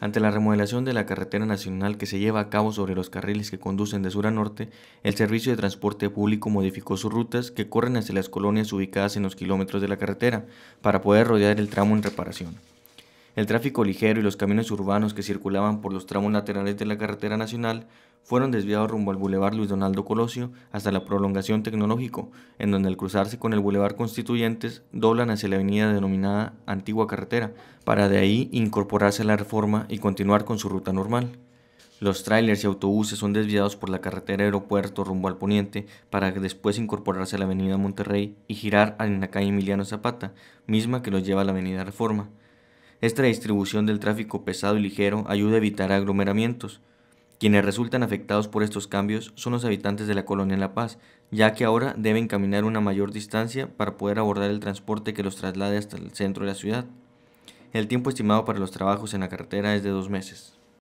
Ante la remodelación de la carretera nacional que se lleva a cabo sobre los carriles que conducen de sur a norte, el servicio de transporte público modificó sus rutas que corren hacia las colonias ubicadas en los kilómetros de la carretera para poder rodear el tramo en reparación. El tráfico ligero y los caminos urbanos que circulaban por los tramos laterales de la carretera nacional fueron desviados rumbo al Boulevard Luis Donaldo Colosio hasta la prolongación tecnológico, en donde al cruzarse con el Boulevard Constituyentes doblan hacia la avenida denominada Antigua Carretera, para de ahí incorporarse a la reforma y continuar con su ruta normal. Los trailers y autobuses son desviados por la carretera aeropuerto rumbo al poniente para después incorporarse a la avenida Monterrey y girar en la calle Emiliano Zapata, misma que los lleva a la avenida Reforma. Esta distribución del tráfico pesado y ligero ayuda a evitar aglomeramientos. Quienes resultan afectados por estos cambios son los habitantes de la colonia La Paz, ya que ahora deben caminar una mayor distancia para poder abordar el transporte que los traslade hasta el centro de la ciudad. El tiempo estimado para los trabajos en la carretera es de dos meses.